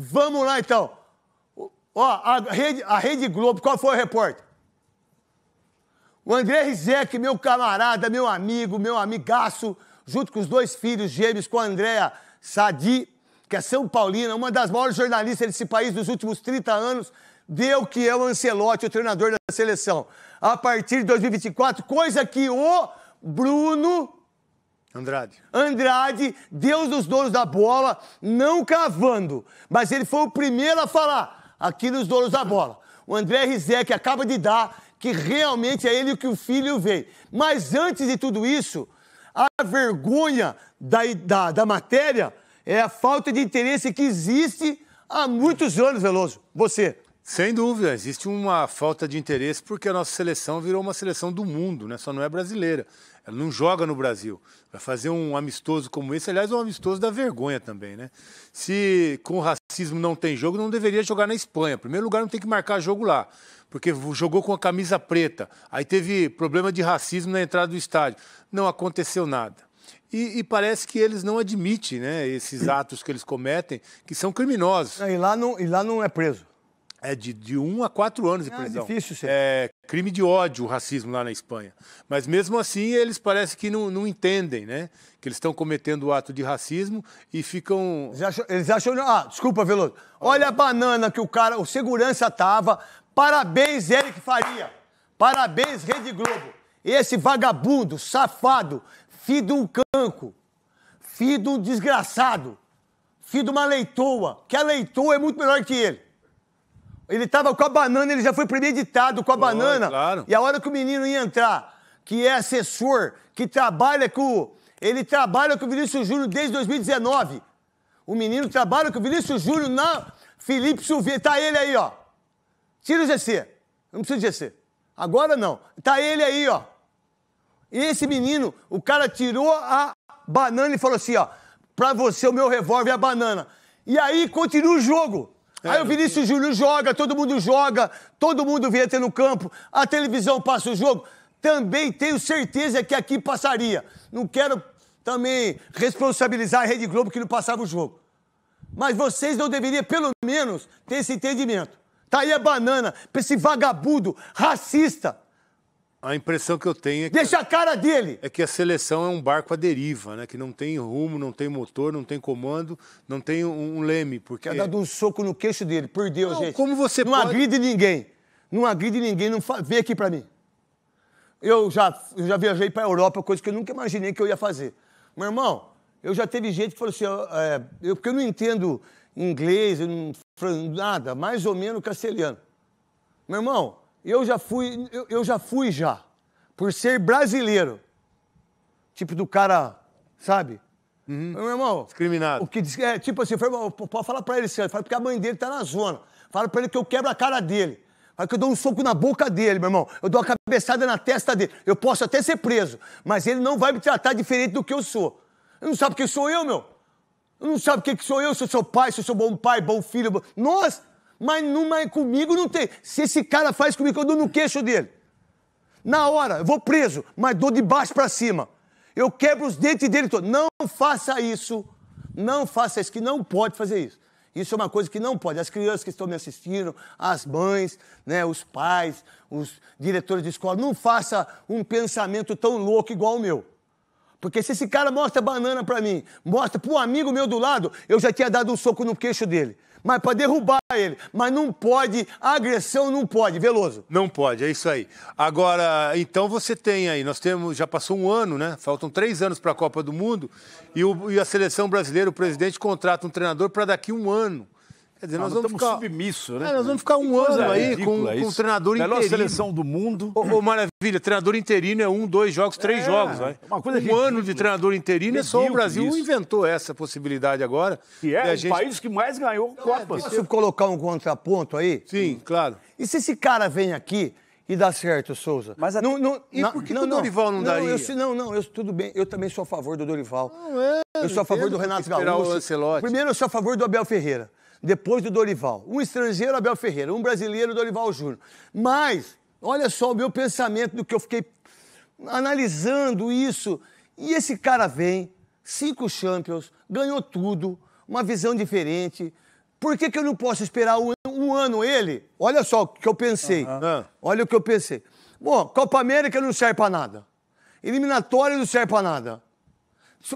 Vamos lá então. Ó, a Rede, a Rede Globo, qual foi o repórter? O André Rizek, meu camarada, meu amigo, meu amigaço, junto com os dois filhos gêmeos, com a Andréa Sadi, que é São Paulina, uma das maiores jornalistas desse país dos últimos 30 anos, deu que é o Ancelotti, o treinador da seleção. A partir de 2024, coisa que o Bruno Andrade. Andrade, Deus dos donos da bola, não cavando, mas ele foi o primeiro a falar aqui nos donos da bola. O André Rizek acaba de dar que realmente é ele que o filho veio. Mas antes de tudo isso, a vergonha da, da, da matéria é a falta de interesse que existe há muitos anos, Veloso. Você. Sem dúvida, existe uma falta de interesse porque a nossa seleção virou uma seleção do mundo, né? só não é brasileira. Ela não joga no Brasil. Vai fazer um amistoso como esse, aliás, um amistoso da vergonha também, né? Se com racismo não tem jogo, não deveria jogar na Espanha. Em primeiro lugar, não tem que marcar jogo lá, porque jogou com a camisa preta. Aí teve problema de racismo na entrada do estádio. Não aconteceu nada. E, e, parece que eles não admitem né, esses atos que eles cometem, que são criminosos. E lá não, e lá não é preso. É de, de um a quatro anos de ah, prisão. é difícil, senhor. É crime de ódio o racismo lá na Espanha. Mas mesmo assim, eles parece que não, não entendem, né? Que eles estão cometendo o ato de racismo e ficam. Eles acham. Eles acham ah, desculpa, Veloso. Olha a banana que o cara, o segurança tava. Parabéns, Eric Faria. Parabéns, Rede Globo. Esse vagabundo, safado, fido de um canco, fido de um desgraçado, fido de uma leitoa, que a leitoa é muito melhor que ele. Ele estava com a banana, ele já foi premeditado com a foi, banana. Claro. E a hora que o menino ia entrar, que é assessor, que trabalha com. Ele trabalha com o Vinícius Júnior desde 2019. O menino trabalha com o Vinícius Júnior na Felipe Silveira. Tá ele aí, ó. Tira o GC. Não precisa de GC. Agora não. Tá ele aí, ó. E esse menino, o cara tirou a banana e falou assim, ó. Pra você, o meu revólver é a banana. E aí continua o jogo. É, Aí o Vinícius Júnior joga, todo mundo joga, todo mundo vê até no campo, a televisão passa o jogo. Também tenho certeza que aqui passaria. Não quero também responsabilizar a Rede Globo que não passava o jogo. Mas vocês não deveriam, pelo menos, ter esse entendimento. Tá aí a banana pra esse vagabundo racista a impressão que eu tenho é que. Deixa a cara dele! É que a seleção é um barco à deriva, né? Que não tem rumo, não tem motor, não tem comando, não tem um, um leme. Porque... Quer dar um soco no queixo dele, por Deus, não, gente. Como você não pode... agride ninguém. Não agride ninguém, não fa... vem aqui pra mim. Eu já, eu já viajei pra Europa, coisa que eu nunca imaginei que eu ia fazer. Meu irmão, eu já teve gente que falou assim, é, eu, porque eu não entendo inglês, eu não nada, mais ou menos castelhano. Meu irmão, eu já fui, eu, eu já fui já, por ser brasileiro. Tipo do cara, sabe? Uhum. Meu irmão. Discriminado. O que diz, é, tipo assim, foi, pode falar pra ele assim, fala porque a mãe dele tá na zona. Fala pra ele que eu quebro a cara dele. Fala que eu dou um soco na boca dele, meu irmão. Eu dou uma cabeçada na testa dele. Eu posso até ser preso, mas ele não vai me tratar diferente do que eu sou. Ele não sabe quem sou eu, meu. Ele não sabe o que sou eu, se eu sou pai, se eu sou bom pai, bom filho. Bom... Nós mas numa, comigo não tem. Se esse cara faz comigo, eu dou no queixo dele. Na hora, eu vou preso, mas dou de baixo para cima. Eu quebro os dentes dele todos. Não faça isso. Não faça isso, que não pode fazer isso. Isso é uma coisa que não pode. As crianças que estão me assistindo, as mães, né, os pais, os diretores de escola, não faça um pensamento tão louco igual o meu. Porque se esse cara mostra banana para mim, mostra para um amigo meu do lado, eu já tinha dado um soco no queixo dele mas para derrubar ele. Mas não pode, agressão não pode, Veloso. Não pode, é isso aí. Agora, então você tem aí, nós temos, já passou um ano, né? Faltam três anos para a Copa do Mundo e, o, e a seleção brasileira, o presidente contrata um treinador para daqui um ano. Quer dizer, ah, nós, vamos ficar submisso, né? É, nós vamos ficar um que ano aí com, com um treinador Melhor interino. Melhor seleção do mundo. Ô, oh, oh, maravilha, treinador interino é um, dois jogos, três é, jogos, vai. Uma coisa um ridícula. ano de treinador interino é só o Brasil isso. inventou essa possibilidade agora. Que é o gente... país que mais ganhou então é, Copas. se posso colocar um contraponto aí? Sim, claro. E se esse cara vem aqui e dá certo, Souza. Mas a... não, não, e por que, não, o Dorival não, não daria? Eu, não, não, eu, tudo bem. Eu também sou a favor do Dorival. Não é, eu sou a favor do Renato Gaúcho. O Primeiro, eu sou a favor do Abel Ferreira depois do Dorival. Um estrangeiro, Abel Ferreira. Um brasileiro, Dorival Júnior. Mas, olha só o meu pensamento do que eu fiquei analisando isso. E esse cara vem, cinco Champions, ganhou tudo, uma visão diferente. Por que, que eu não posso esperar um, um ano ele? Olha só o que eu pensei. Ah. Olha o que eu pensei. Bom, Copa América não serve para nada. Eliminatória não serve para nada.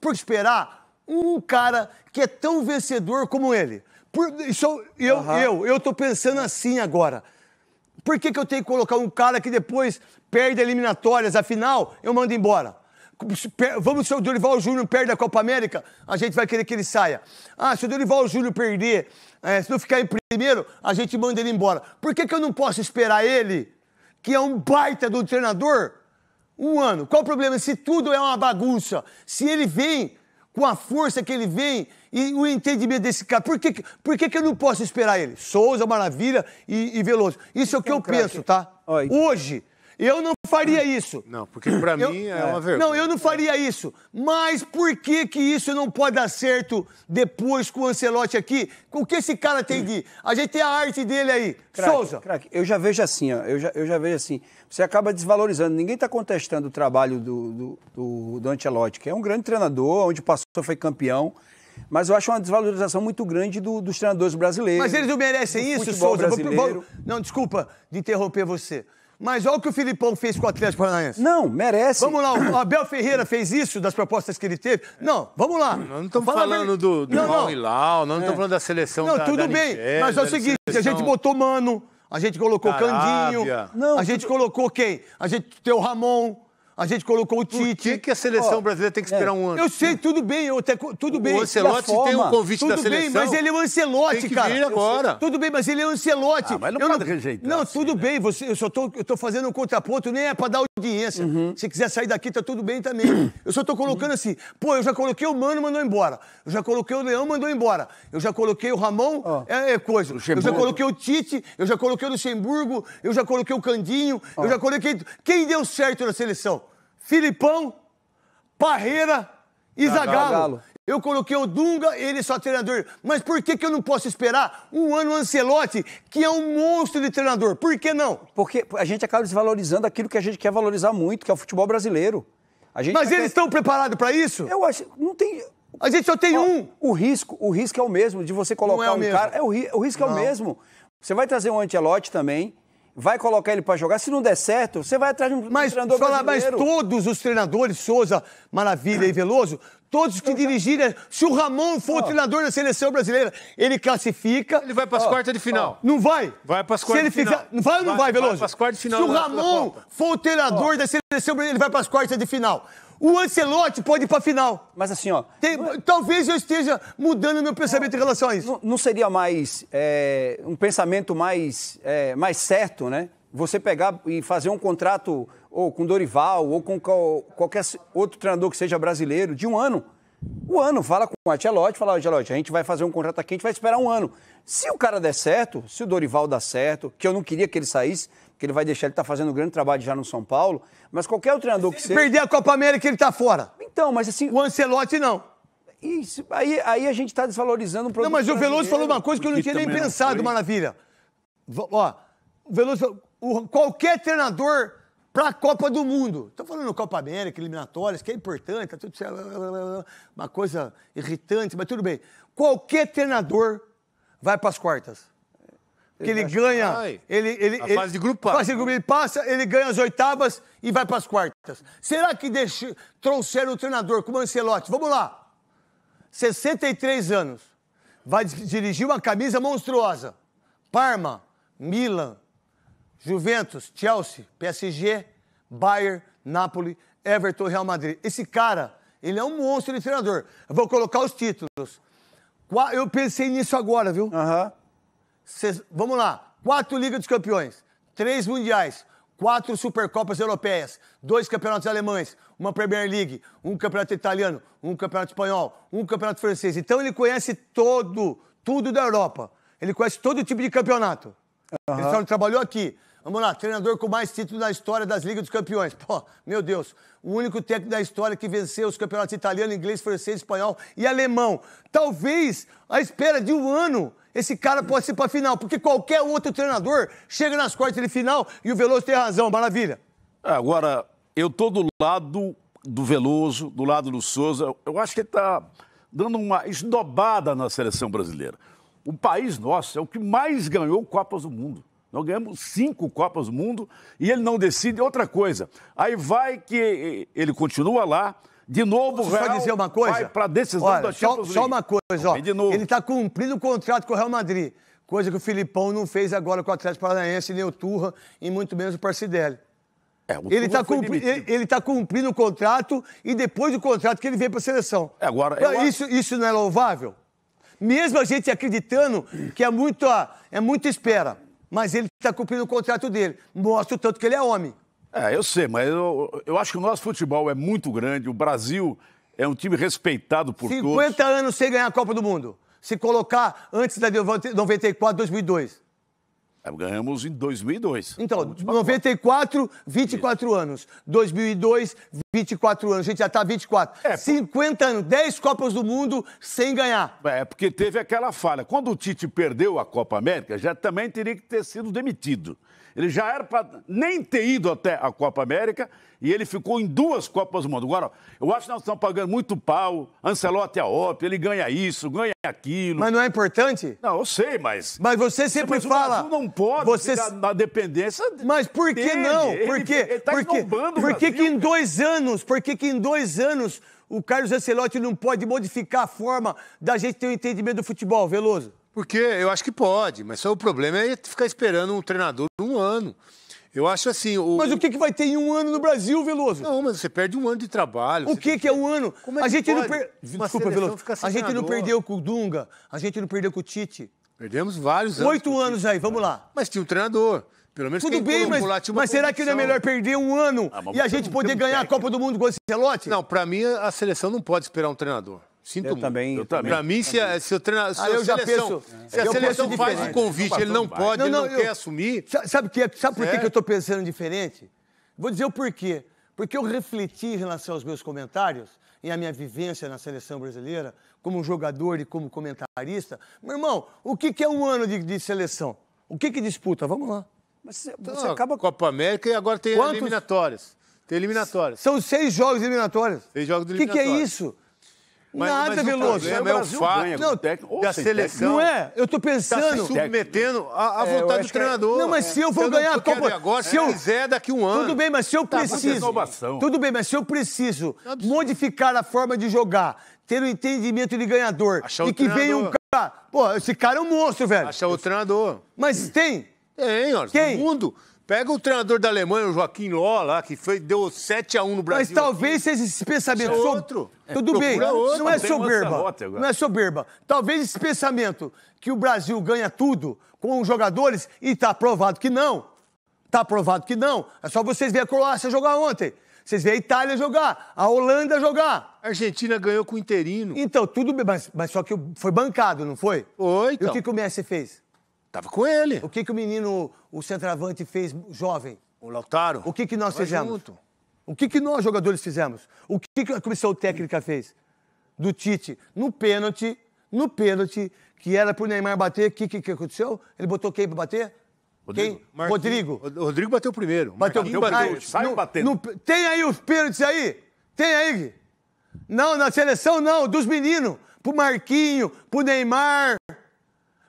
Por esperar um cara que é tão vencedor como ele. Por, isso, eu, uhum. eu, eu tô pensando assim agora. Por que, que eu tenho que colocar um cara que depois perde eliminatórias, afinal, eu mando embora? Vamos, se o Dorival Júnior perde a Copa América, a gente vai querer que ele saia. Ah, se o Dorival Júnior perder, é, se não ficar em primeiro, a gente manda ele embora. Por que, que eu não posso esperar ele, que é um baita do treinador, um ano? Qual o problema? Se tudo é uma bagunça, se ele vem com a força que ele vem e o entendimento desse cara. Por que, por que, que eu não posso esperar ele? Souza, Maravilha e, e Veloso. Isso é o que eu penso, tá? Hoje, eu não faria ah, isso. Não, porque para mim é, é uma vergonha. Não, eu não faria isso. Mas por que que isso não pode dar certo depois com o Ancelotti aqui? Com O que esse cara tem de... A gente tem a arte dele aí. Crack, Souza. Crack, eu já vejo assim, ó, eu, já, eu já vejo assim. Você acaba desvalorizando. Ninguém está contestando o trabalho do, do, do, do Ancelotti, que é um grande treinador, onde passou foi campeão. Mas eu acho uma desvalorização muito grande do, dos treinadores brasileiros. Mas eles não merecem isso, Souza? Brasileiro. Não, desculpa de interromper você. Mas olha o que o Filipão fez com o Atlético Paranaense. Não, merece. Vamos lá, o Abel Ferreira fez isso das propostas que ele teve? Não, vamos lá. Nós não estamos falando do, do não, não. Hilal, nós não estamos é. falando da seleção Não, da, tudo da bem, Nigéria, mas é o seguinte, seleção... a gente botou Mano, a gente colocou Carábia. Candinho, não, a gente colocou quem? A gente tem o Ramon, a gente colocou o Tite. Por que, que a seleção oh, brasileira tem que é. esperar é. um ano? Eu sei, tudo bem, eu até, tudo bem. O Ancelotti forma, tem um convite tudo da seleção. Tudo bem, mas ele é o Ancelotti, tem que cara. Vir agora. tudo bem, mas ele é o Ancelotti. Ah, mas não eu pode não, rejeitar. Não, assim, tudo né? bem, você, eu só tô, eu tô fazendo um contraponto, nem é pra dar audiência. Uhum. Se quiser sair daqui, tá tudo bem também. Eu só tô colocando assim, pô, eu já coloquei o Mano, mandou embora. Eu já coloquei o Leão, mandou embora. Eu já coloquei o Ramon, oh. é, é, coisa. Eu já coloquei o Tite, eu já coloquei o Luxemburgo, eu já coloquei o Candinho, oh. eu já coloquei... Quem deu certo na seleção? Filipão, Parreira e ah, tá. Zagallo. Eu coloquei o Dunga, ele é só treinador. Mas por que, que eu não posso esperar um ano Ancelotti, que é um monstro de treinador? Por que não? Porque a gente acaba desvalorizando aquilo que a gente quer valorizar muito, que é o futebol brasileiro. Mas eles estão preparados para isso? Eu acho. Não tem. A gente só tem um. O risco, o risco é o mesmo de você é colocar é um mesmo. cara. É o, o risco não. é o mesmo. Você vai trazer um Ancelotti também, vai colocar ele para jogar. Se não der certo, você vai atrás de um mas, treinador falar, brasileiro. Mas todos os treinadores, Souza, Maravilha e Veloso, todos que dirigirem. Se o Ramon for oh. o treinador da seleção brasileira, ele classifica. Ele vai para as oh. quartas de final. Oh. Não vai? Vai para as quartas de final. Não Vai ou não vai, vai Veloso? Vai para as quartas de final. Se o Ramon for o treinador da seleção brasileira, ele vai para as quartas de final. O Ancelotti pode ir pra final. Mas assim, ó. Tem, não, é- talvez eu esteja mudando meu pensamento em relação a isso. Não, não seria mais é, um pensamento mais, é, mais certo, né? Você pegar e fazer um contrato ou com Dorival ou com qual, qualquer outro treinador que seja brasileiro de um ano o ano. Fala com o Ancelotti, fala, Ancelotti, a gente vai fazer um contrato aqui, a gente vai esperar um ano. Se o cara der certo, se o Dorival dá certo, que eu não queria que ele saísse, que ele vai deixar ele tá fazendo um grande trabalho já no São Paulo, mas qualquer outro treinador se que seja... perder a Copa América, ele está fora. Então, mas assim... O Ancelotti, não. Isso, aí, aí a gente está desvalorizando o produto Não, mas o Veloso falou uma coisa que eu não tinha nem pensado, Maravilha. Ó, o Veloso falou, qualquer treinador para a Copa do Mundo. Estou falando Copa América, eliminatórias, que é importante, tá tudo uma coisa irritante, mas tudo bem. Qualquer treinador vai para as quartas. Porque ele, ganha. ele, ele, a ele, fase de grupo passa. ele passa, ele ganha as oitavas e vai para as quartas. Será que deixe, trouxeram o treinador como Ancelotti? Vamos lá. 63 anos. Vai dirigir uma camisa monstruosa. Parma, Milan, Juventus, Chelsea, PSG, Bayern, Napoli, Everton, Real Madrid. Esse cara, ele é um monstro de treinador. Eu vou colocar os títulos. Eu pensei nisso agora, viu? Uhum. Cês, vamos lá. Quatro Ligas dos Campeões, três Mundiais, quatro Supercopas Europeias, dois campeonatos alemães, uma Premier League, um campeonato italiano, um campeonato espanhol, um campeonato francês. Então ele conhece todo, tudo da Europa. Ele conhece todo tipo de campeonato. Uhum. Ele só trabalhou aqui. Vamos lá, treinador com mais títulos na história das Ligas dos Campeões. Pô, meu Deus, o único técnico da história que venceu os campeonatos italiano, inglês, francês, espanhol e alemão. Talvez, à espera de um ano, esse cara possa ir para a final, porque qualquer outro treinador chega nas quartas de final e o Veloso tem razão, maravilha. Agora, eu tô do lado do Veloso, do lado do Souza. Eu acho que ele está dando uma esnobada na seleção brasileira. O país nosso é o que mais ganhou Copas do Mundo. Nós ganhamos cinco Copas do Mundo e ele não decide outra coisa. Aí vai que ele continua lá. De novo, o Real só dizer uma coisa? vai para a decisão Olha, da Champions só, só uma coisa, ó. Ele está cumprindo o contrato com o Real Madrid, coisa que o Filipão não fez agora com o Atlético Paranaense, nem o Turra e muito menos o Parcidelli. É, o ele está cumpri tá cumprindo o contrato e depois do contrato que ele veio para a seleção. É, agora, então, eu... isso, isso não é louvável? Mesmo a gente acreditando que é muito é muita espera mas ele está cumprindo o contrato dele. Mostra o tanto que ele é homem. É, eu sei, mas eu, eu acho que o nosso futebol é muito grande. O Brasil é um time respeitado por 50 todos. 50 anos sem ganhar a Copa do Mundo. Se colocar antes da 94, 2002. É, ganhamos em 2002. Então, 94, 24 Isso. anos. 2002, 24 anos. A gente já está 24. É, 50 anos, 10 Copas do Mundo sem ganhar. É, porque teve aquela falha. Quando o Tite perdeu a Copa América, já também teria que ter sido demitido. Ele já era para nem ter ido até a Copa América e ele ficou em duas Copas do Mundo. Agora, eu acho que nós estamos pagando muito pau. Ancelotti é óbvio, ele ganha isso, ganha aquilo. Mas não é importante? Não, eu sei, mas. Mas você sempre mas fala. O não pode você... ficar na dependência. Mas por que dele? não? Por ele, ele tá porque, porque, Por que em dois anos? Por que em dois anos o Carlos Ancelotti não pode modificar a forma da gente ter o um entendimento do futebol, Veloso? Porque eu acho que pode, mas só o problema é ficar esperando um treinador um ano. Eu acho assim. O... Mas o que, que vai ter em um ano no Brasil, Veloso? Não, mas você perde um ano de trabalho. O que, que é um ano? Como é que a gente pode? não per... Desculpa, Veloso. A gente não perdeu com o Dunga, a gente não perdeu com o Tite. Perdemos vários anos. Oito anos aí, vamos lá. Mas tinha um treinador. Pelo menos Tudo bem, mas, lá, mas será que não é melhor perder um ano ah, e a gente poder ganhar técnico. a Copa do Mundo com o Ancelotti? Não, para mim a seleção não pode esperar um treinador. Sinto eu também. Eu também. Para mim, se a, se, eu treinar, se, ah, eu seleção, penso, se a seleção faz o um convite, ele não pode, não, não, ele não quer assumir. Sabe, que, é? sabe por que, é. eu estou pensando diferente? Vou dizer o porquê. Porque eu refleti em relação aos meus comentários e à minha vivência na seleção brasileira, como jogador e como comentarista. Meu irmão, o que, que é um ano de, de seleção? O que, que disputa? Vamos lá. Mas você, então, você acaba... Copa América e agora tem Quantos... eliminatórias. Tem eliminatórias. São seis jogos eliminatórios. Seis jogos eliminatórios. O que, que é isso? Mas, Nada, mas Veloso. É o é o fato não, da seleção. Não é? Eu tô tá pensando. Tá se submetendo à, é, vontade do é- treinador. Não, mas se eu vou ganhar a Copa. Agora, se eu quiser daqui um ano. Tudo bem, mas se eu tá, preciso. Tá, tudo bem, mas se eu preciso modificar a forma de jogar, ter o um entendimento de ganhador Achar e que venha um cara. Pô, esse cara é um monstro, velho. Achar o treinador. Mas tem. Tem, ó. Quem? No mundo. Pega o treinador da Alemanha, o Joaquim Ló, lá, que foi, deu 7 a 1 no Brasil. Mas talvez seja esse pensamento. É outro. É, tudo é, bem, outro. não é soberba. Não é soberba. Talvez esse pensamento que o Brasil ganha tudo com os jogadores, e está provado que não. Está provado que não. É só vocês verem a Croácia jogar ontem. Vocês verem a Itália jogar, a Holanda jogar. A Argentina ganhou com o Interino. Então, tudo bem, mas, mas só que foi bancado, não foi? Oi. então. E o então. que, que o Messi fez? Tava com ele. O que, que o menino, o centroavante fez jovem? O Lautaro. O que, que nós Vai fizemos? Junto. O que, que nós, jogadores, fizemos? O que, que a comissão técnica fez? Do Tite, no pênalti, no pênalti, que era pro Neymar bater, o que, que, que aconteceu? Ele botou quem pra bater? Rodrigo. Quem? Rodrigo. O Rodrigo bateu primeiro. Bateu, o primeiro. Saiu batendo. tem aí os pênaltis aí? Tem aí? Não, na seleção não, dos meninos. Pro Marquinho, pro Neymar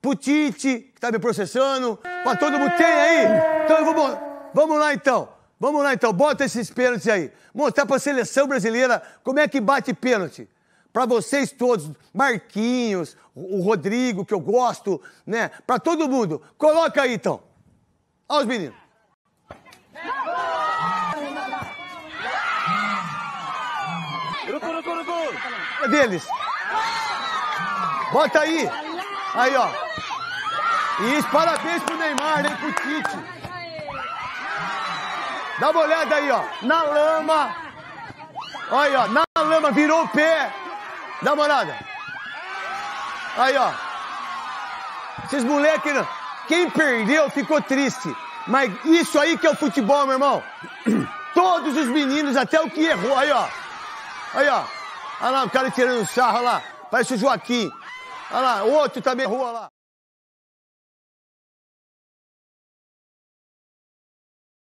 pro Tite, que tá me processando, pra todo mundo. Tem aí? Então eu vou. Vamos lá então. Vamos lá então, bota esses pênaltis aí. Mostrar pra seleção brasileira como é que bate pênalti. Pra vocês todos, Marquinhos, o Rodrigo, que eu gosto, né? Pra todo mundo. Coloca aí então. Olha os meninos. É deles. Bota aí. Aí, ó. Isso, parabéns pro Neymar, hein, pro Tite. Dá uma olhada aí, ó. Na lama. Olha aí, ó. Na lama, virou o pé. Dá uma olhada. Aí, ó. Esses moleques. Quem perdeu ficou triste. Mas isso aí que é o futebol, meu irmão. Todos os meninos, até o que errou. Aí, ó. Aí, ó. Olha lá, o cara tirando sarro, olha lá. Parece o Joaquim. Olha lá, outro também errou, olha lá.